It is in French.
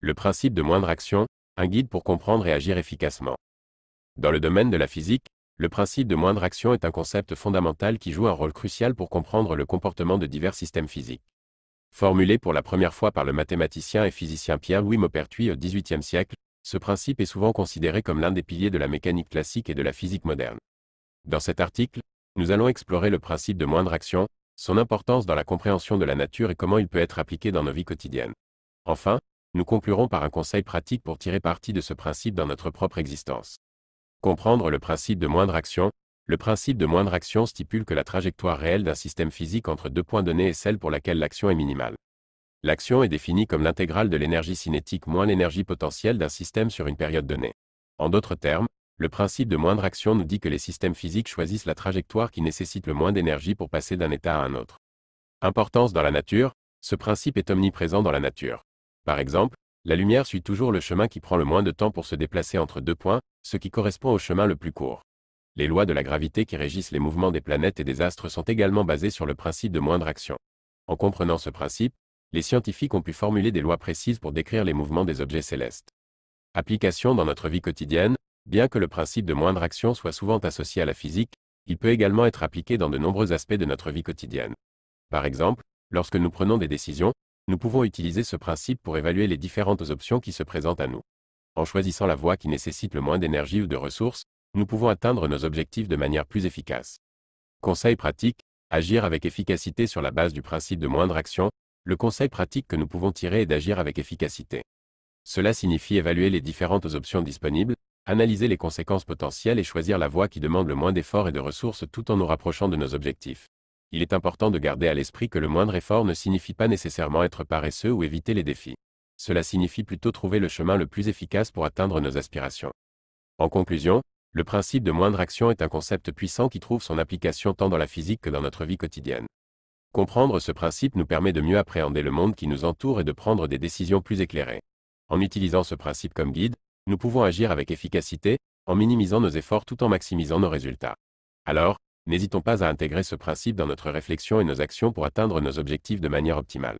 Le principe de moindre action, un guide pour comprendre et agir efficacement. Dans le domaine de la physique, le principe de moindre action est un concept fondamental qui joue un rôle crucial pour comprendre le comportement de divers systèmes physiques. Formulé pour la première fois par le mathématicien et physicien Pierre-Louis Maupertuis au XVIIIe siècle, ce principe est souvent considéré comme l'un des piliers de la mécanique classique et de la physique moderne. Dans cet article, nous allons explorer le principe de moindre action, son importance dans la compréhension de la nature et comment il peut être appliqué dans nos vies quotidiennes. Enfin, nous conclurons par un conseil pratique pour tirer parti de ce principe dans notre propre existence. Comprendre le principe de moindre action, le principe de moindre action stipule que la trajectoire réelle d'un système physique entre deux points donnés est celle pour laquelle l'action est minimale. L'action est définie comme l'intégrale de l'énergie cinétique moins l'énergie potentielle d'un système sur une période donnée. En d'autres termes, le principe de moindre action nous dit que les systèmes physiques choisissent la trajectoire qui nécessite le moins d'énergie pour passer d'un état à un autre. Importance dans la nature, ce principe est omniprésent dans la nature. Par exemple, la lumière suit toujours le chemin qui prend le moins de temps pour se déplacer entre deux points, ce qui correspond au chemin le plus court. Les lois de la gravité qui régissent les mouvements des planètes et des astres sont également basées sur le principe de moindre action. En comprenant ce principe, les scientifiques ont pu formuler des lois précises pour décrire les mouvements des objets célestes. Application dans notre vie quotidienne, Bien que le principe de moindre action soit souvent associé à la physique, il peut également être appliqué dans de nombreux aspects de notre vie quotidienne. Par exemple, lorsque nous prenons des décisions, nous pouvons utiliser ce principe pour évaluer les différentes options qui se présentent à nous. En choisissant la voie qui nécessite le moins d'énergie ou de ressources, nous pouvons atteindre nos objectifs de manière plus efficace. Conseil pratique, agir avec efficacité sur la base du principe de moindre action, le conseil pratique que nous pouvons tirer est d'agir avec efficacité. Cela signifie évaluer les différentes options disponibles, analyser les conséquences potentielles et choisir la voie qui demande le moins d'efforts et de ressources tout en nous rapprochant de nos objectifs. Il est important de garder à l'esprit que le moindre effort ne signifie pas nécessairement être paresseux ou éviter les défis. Cela signifie plutôt trouver le chemin le plus efficace pour atteindre nos aspirations. En conclusion, le principe de moindre action est un concept puissant qui trouve son application tant dans la physique que dans notre vie quotidienne. Comprendre ce principe nous permet de mieux appréhender le monde qui nous entoure et de prendre des décisions plus éclairées. En utilisant ce principe comme guide, nous pouvons agir avec efficacité, en minimisant nos efforts tout en maximisant nos résultats. Alors, n'hésitons pas à intégrer ce principe dans notre réflexion et nos actions pour atteindre nos objectifs de manière optimale.